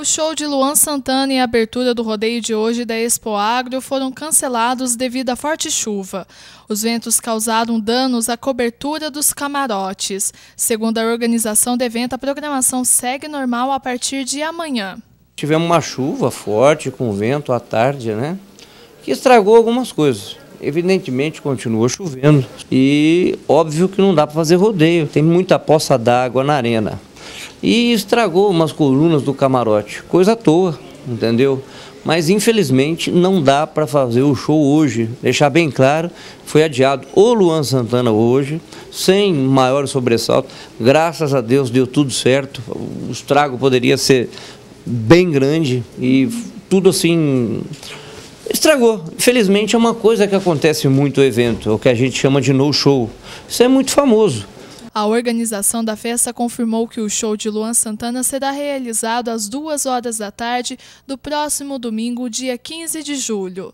O show de Luan Santana e a abertura do rodeio de hoje da Expo Agro foram cancelados devido à forte chuva. Os ventos causaram danos à cobertura dos camarotes. Segundo a organização do evento, a programação segue normal a partir de amanhã. Tivemos uma chuva forte com vento à tarde, né? Que estragou algumas coisas. Evidentemente continuou chovendo e óbvio que não dá para fazer rodeio, tem muita poça d'água na arena e estragou umas colunas do camarote. Coisa à toa, entendeu? Mas infelizmente não dá para fazer o show hoje. Deixar bem claro, foi adiado o Luan Santana hoje, sem maior sobressalto. Graças a Deus deu tudo certo. O estrago poderia ser bem grande e tudo assim estragou. Infelizmente é uma coisa que acontece muito no evento, é o que a gente chama de no show. Isso é muito famoso. A organização da festa confirmou que o show de Luan Santana será realizado às duas horas da tarde do próximo domingo, dia 15 de julho.